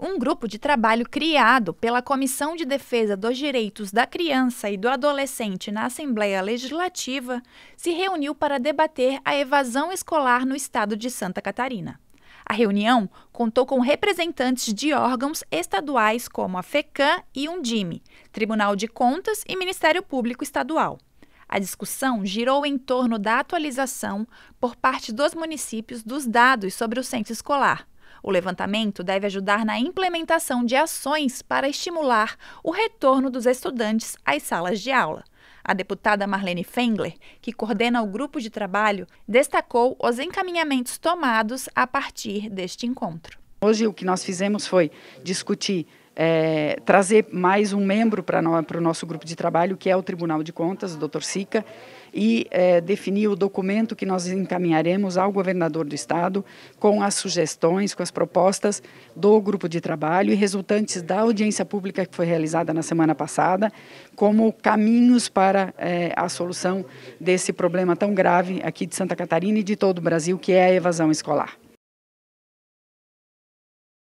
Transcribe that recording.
um grupo de trabalho criado pela Comissão de Defesa dos Direitos da Criança e do Adolescente na Assembleia Legislativa se reuniu para debater a evasão escolar no estado de Santa Catarina. A reunião contou com representantes de órgãos estaduais como a FECAM e Undime, Tribunal de Contas e Ministério Público Estadual. A discussão girou em torno da atualização por parte dos municípios dos dados sobre o censo escolar. O levantamento deve ajudar na implementação de ações para estimular o retorno dos estudantes às salas de aula. A deputada Marlene Fengler, que coordena o grupo de trabalho, destacou os encaminhamentos tomados a partir deste encontro. Hoje o que nós fizemos foi discutir é, trazer mais um membro para o nosso grupo de trabalho, que é o Tribunal de Contas, o doutor Sica, e é, definir o documento que nós encaminharemos ao governador do Estado com as sugestões, com as propostas do grupo de trabalho e resultantes da audiência pública que foi realizada na semana passada, como caminhos para é, a solução desse problema tão grave aqui de Santa Catarina e de todo o Brasil, que é a evasão escolar.